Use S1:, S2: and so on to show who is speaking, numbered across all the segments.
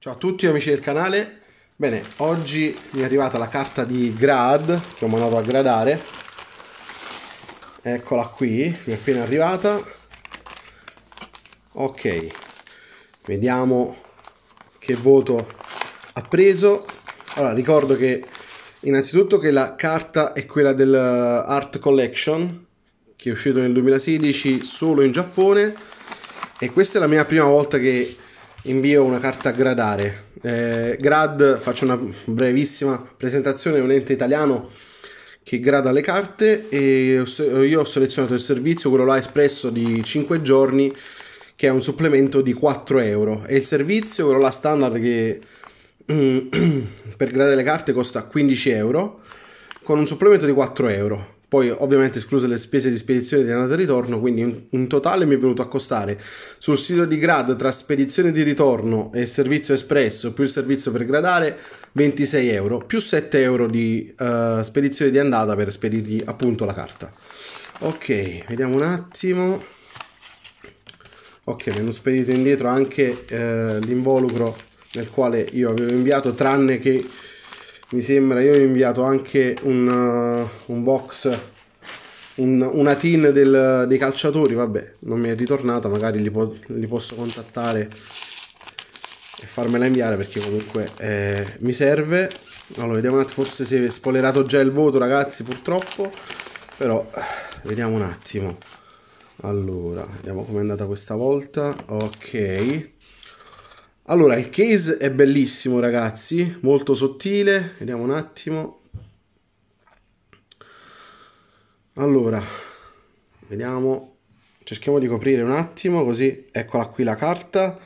S1: Ciao a tutti amici del canale, bene, oggi mi è arrivata la carta di grad che ho mandato a gradare, eccola qui, mi è appena arrivata, ok, vediamo che voto ha preso, allora ricordo che innanzitutto che la carta è quella del eh, Art Collection che è uscito nel 2016 solo in Giappone e questa è la mia prima volta che invio una carta a gradare. Eh, Grad, faccio una brevissima presentazione, è un ente italiano che grada le carte e io ho selezionato il servizio, quello là espresso di 5 giorni, che è un supplemento di 4 euro. E il servizio, quello là standard che mm, per gradare le carte costa 15 euro, con un supplemento di 4 euro poi ovviamente escluse le spese di spedizione di andata e ritorno, quindi in totale mi è venuto a costare sul sito di grad tra spedizione di ritorno e servizio espresso più il servizio per gradare 26 euro più 7 euro di uh, spedizione di andata per spedirgli appunto la carta. Ok, vediamo un attimo. Ok, mi hanno spedito indietro anche uh, l'involucro nel quale io avevo inviato tranne che mi sembra io ho inviato anche un, uh, un box un, una tin del, dei calciatori vabbè non mi è ritornata magari li, po li posso contattare e farmela inviare perché comunque eh, mi serve allora vediamo un attimo forse si è spoilerato già il voto ragazzi purtroppo però vediamo un attimo allora vediamo com'è andata questa volta ok allora, il case è bellissimo, ragazzi, molto sottile. Vediamo un attimo. Allora, vediamo. Cerchiamo di coprire un attimo, così eccola qui la carta.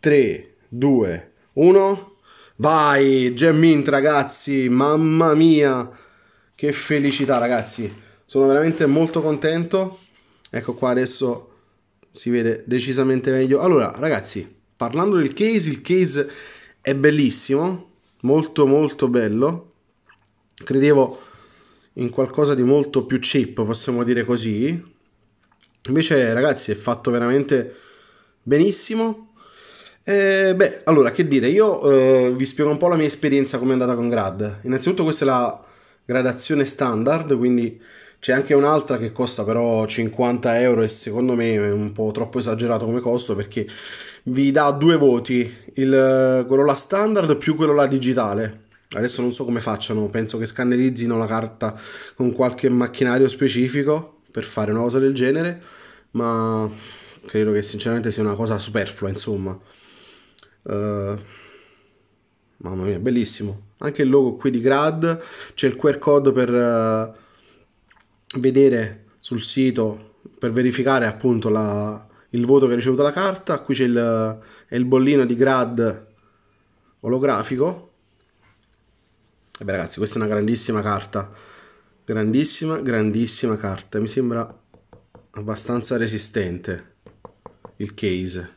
S1: 3, 2, 1. Vai, Gemmint, ragazzi, mamma mia, che felicità, ragazzi. Sono veramente molto contento. Ecco qua adesso si vede decisamente meglio. Allora, ragazzi, parlando del case, il case è bellissimo, molto molto bello. Credevo in qualcosa di molto più cheap, possiamo dire così. Invece, ragazzi, è fatto veramente benissimo. Eh, beh, allora, che dire, io eh, vi spiego un po' la mia esperienza come è andata con Grad. Innanzitutto questa è la gradazione standard, quindi c'è anche un'altra che costa però 50 euro e secondo me è un po' troppo esagerato come costo perché vi dà due voti, il, eh, quello la standard più quello la digitale. Adesso non so come facciano, penso che scannerizzino la carta con qualche macchinario specifico per fare una cosa del genere, ma credo che sinceramente sia una cosa superflua, insomma. Uh, mamma mia, bellissimo. Anche il logo qui di Grad, c'è il QR code per uh, vedere sul sito, per verificare appunto la, il voto che ha ricevuto la carta, qui c'è il, il bollino di grad olografico. E beh ragazzi, questa è una grandissima carta, grandissima, grandissima carta, mi sembra abbastanza resistente il case.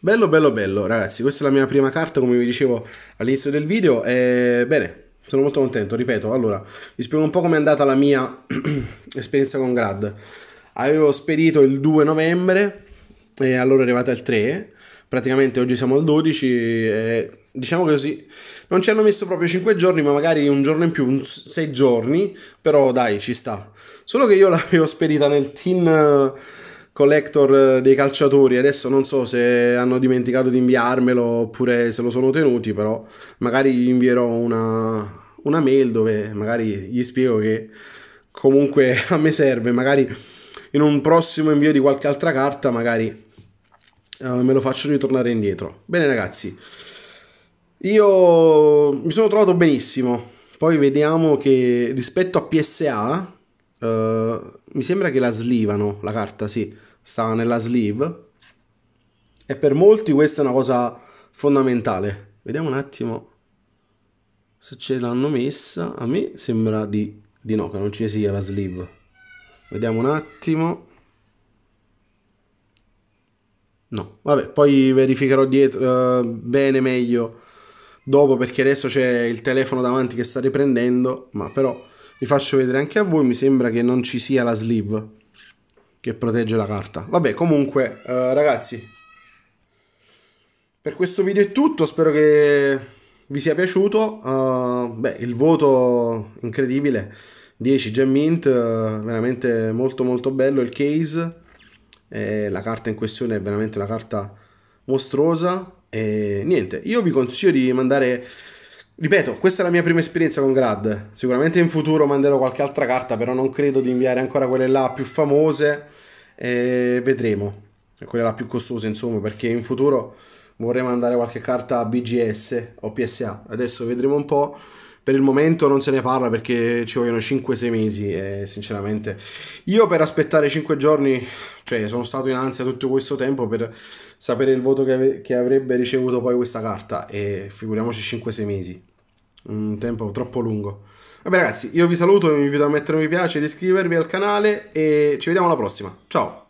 S1: Bello, bello, bello, ragazzi, questa è la mia prima carta, come vi dicevo all'inizio del video, e bene, sono molto contento, ripeto, allora, vi spiego un po' com'è andata la mia esperienza con Grad. Avevo spedito il 2 novembre, e allora è arrivata al 3, praticamente oggi siamo al 12 e diciamo così non ci hanno messo proprio 5 giorni ma magari un giorno in più 6 giorni però dai ci sta solo che io l'avevo spedita nel tin eh, collector eh, dei calciatori adesso non so se hanno dimenticato di inviarmelo oppure se lo sono tenuti però magari gli invierò una, una mail dove magari gli spiego che comunque a me serve magari in un prossimo invio di qualche altra carta magari eh, me lo faccio ritornare indietro. Bene ragazzi, io mi sono trovato benissimo, poi vediamo che rispetto a PSA uh, eh, mi sembra che la slivano, la carta sì, sta nella sleeve e per molti questa è una cosa fondamentale. Vediamo un attimo se ce l'hanno messa. A me sembra di, di no, che non ci sia la sleeve. Vediamo un attimo. No, vabbè, poi verificherò dietro, uh, bene meglio dopo perché adesso c'è il telefono davanti che sta riprendendo, ma però vi faccio vedere anche a voi, mi sembra che non ci sia la sleeve che protegge la carta. Vabbè, comunque uh, ragazzi, per questo video è tutto, spero che vi sia piaciuto. Uh, beh, il voto incredibile, 10 gem mint, veramente molto molto bello il case eh, la carta in questione è veramente una carta mostruosa e niente, io vi consiglio di mandare Ripeto, questa è la mia prima esperienza con Grad. Sicuramente in futuro manderò qualche altra carta, però non credo di inviare ancora quelle là più famose. Eh, vedremo. Quelle là più costose, insomma, perché in futuro vorrei mandare qualche carta BGS o PSA. Adesso vedremo un po' per il momento non se ne parla perché ci vogliono 5-6 mesi e sinceramente io per aspettare 5 giorni, cioè sono stato in ansia tutto questo tempo per sapere il voto che, ave- che avrebbe ricevuto poi questa carta e figuriamoci 5-6 mesi, un tempo troppo lungo. Vabbè ragazzi, io vi saluto, vi invito a mettere un mi piace, ad iscrivervi al canale e ci vediamo alla prossima. Ciao!